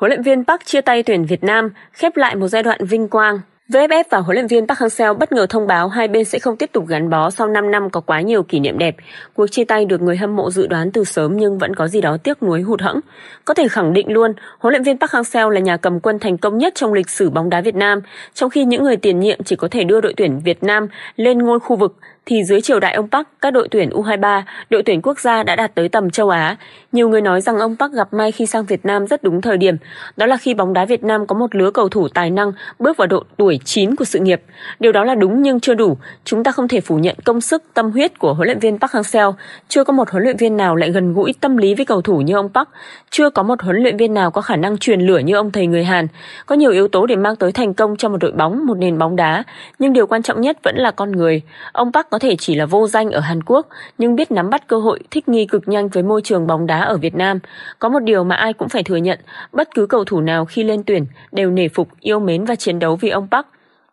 Huấn luyện viên Park chia tay tuyển Việt Nam, khép lại một giai đoạn vinh quang. VFF và huấn luyện viên Park Hang-seo bất ngờ thông báo hai bên sẽ không tiếp tục gắn bó sau 5 năm có quá nhiều kỷ niệm đẹp. Cuộc chia tay được người hâm mộ dự đoán từ sớm nhưng vẫn có gì đó tiếc nuối hụt hẫng. Có thể khẳng định luôn, huấn luyện viên Park Hang-seo là nhà cầm quân thành công nhất trong lịch sử bóng đá Việt Nam, trong khi những người tiền nhiệm chỉ có thể đưa đội tuyển Việt Nam lên ngôi khu vực thì dưới triều đại ông Park, các đội tuyển U23, đội tuyển quốc gia đã đạt tới tầm châu Á. Nhiều người nói rằng ông Park gặp may khi sang Việt Nam rất đúng thời điểm, đó là khi bóng đá Việt Nam có một lứa cầu thủ tài năng bước vào độ tuổi 9 của sự nghiệp. Điều đó là đúng nhưng chưa đủ, chúng ta không thể phủ nhận công sức, tâm huyết của huấn luyện viên Park Hang-seo. Chưa có một huấn luyện viên nào lại gần gũi tâm lý với cầu thủ như ông Park, chưa có một huấn luyện viên nào có khả năng truyền lửa như ông thầy người Hàn. Có nhiều yếu tố để mang tới thành công cho một đội bóng, một nền bóng đá, nhưng điều quan trọng nhất vẫn là con người. Ông Park có có thể chỉ là vô danh ở Hàn Quốc nhưng biết nắm bắt cơ hội thích nghi cực nhanh với môi trường bóng đá ở Việt Nam. Có một điều mà ai cũng phải thừa nhận, bất cứ cầu thủ nào khi lên tuyển đều nể phục, yêu mến và chiến đấu vì ông Park.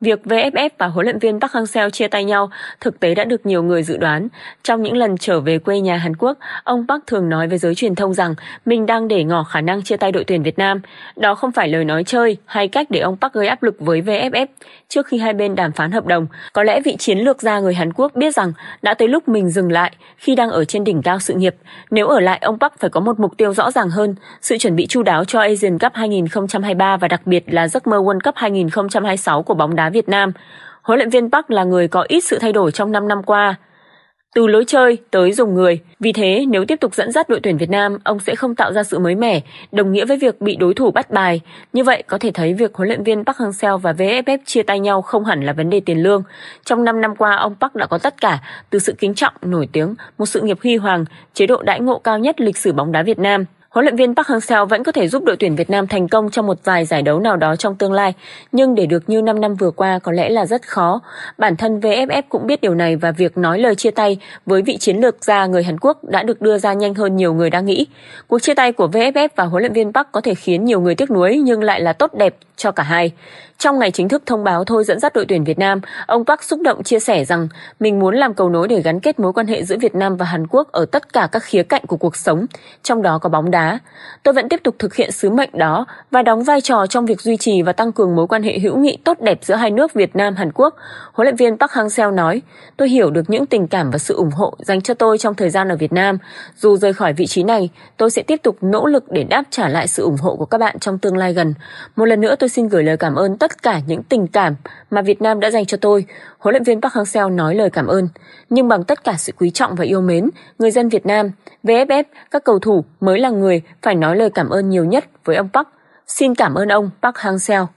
Việc VFF và huấn luyện viên Park Hang-seo chia tay nhau thực tế đã được nhiều người dự đoán. Trong những lần trở về quê nhà Hàn Quốc, ông Park thường nói với giới truyền thông rằng mình đang để ngỏ khả năng chia tay đội tuyển Việt Nam. Đó không phải lời nói chơi hay cách để ông Park gây áp lực với VFF trước khi hai bên đàm phán hợp đồng. Có lẽ vị chiến lược gia người Hàn Quốc biết rằng đã tới lúc mình dừng lại khi đang ở trên đỉnh cao sự nghiệp. Nếu ở lại, ông Park phải có một mục tiêu rõ ràng hơn, sự chuẩn bị chu đáo cho Asian Cup 2023 và đặc biệt là giấc mơ World Cup 2026 của bóng đá Việt Nam. Huấn luyện viên Park là người có ít sự thay đổi trong 5 năm qua. Từ lối chơi tới dùng người, vì thế nếu tiếp tục dẫn dắt đội tuyển Việt Nam, ông sẽ không tạo ra sự mới mẻ, đồng nghĩa với việc bị đối thủ bắt bài. Như vậy có thể thấy việc huấn luyện viên Park Hang-seo và VFF chia tay nhau không hẳn là vấn đề tiền lương. Trong 5 năm qua, ông Park đã có tất cả, từ sự kính trọng, nổi tiếng, một sự nghiệp huy hoàng, chế độ đãi ngộ cao nhất lịch sử bóng đá Việt Nam. Huấn luyện viên Park Hang-seo vẫn có thể giúp đội tuyển Việt Nam thành công trong một vài giải đấu nào đó trong tương lai, nhưng để được như 5 năm vừa qua có lẽ là rất khó. Bản thân VFF cũng biết điều này và việc nói lời chia tay với vị chiến lược gia người Hàn Quốc đã được đưa ra nhanh hơn nhiều người đang nghĩ. Cuộc chia tay của VFF và huấn luyện viên Park có thể khiến nhiều người tiếc nuối nhưng lại là tốt đẹp cho cả hai. Trong ngày chính thức thông báo thôi dẫn dắt đội tuyển Việt Nam, ông Park xúc động chia sẻ rằng mình muốn làm cầu nối để gắn kết mối quan hệ giữa Việt Nam và Hàn Quốc ở tất cả các khía cạnh của cuộc sống, trong đó có bóng đá Tôi vẫn tiếp tục thực hiện sứ mệnh đó và đóng vai trò trong việc duy trì và tăng cường mối quan hệ hữu nghị tốt đẹp giữa hai nước Việt Nam Hàn Quốc, huấn luyện viên Park Hang-seo nói. Tôi hiểu được những tình cảm và sự ủng hộ dành cho tôi trong thời gian ở Việt Nam. Dù rời khỏi vị trí này, tôi sẽ tiếp tục nỗ lực để đáp trả lại sự ủng hộ của các bạn trong tương lai gần. Một lần nữa tôi xin gửi lời cảm ơn tất cả những tình cảm mà Việt Nam đã dành cho tôi, huấn luyện viên Park Hang-seo nói lời cảm ơn. Nhưng bằng tất cả sự quý trọng và yêu mến, người dân Việt Nam, VFF, các cầu thủ mới là người người phải nói lời cảm ơn nhiều nhất với ông Park. Xin cảm ơn ông Park Hang-seo.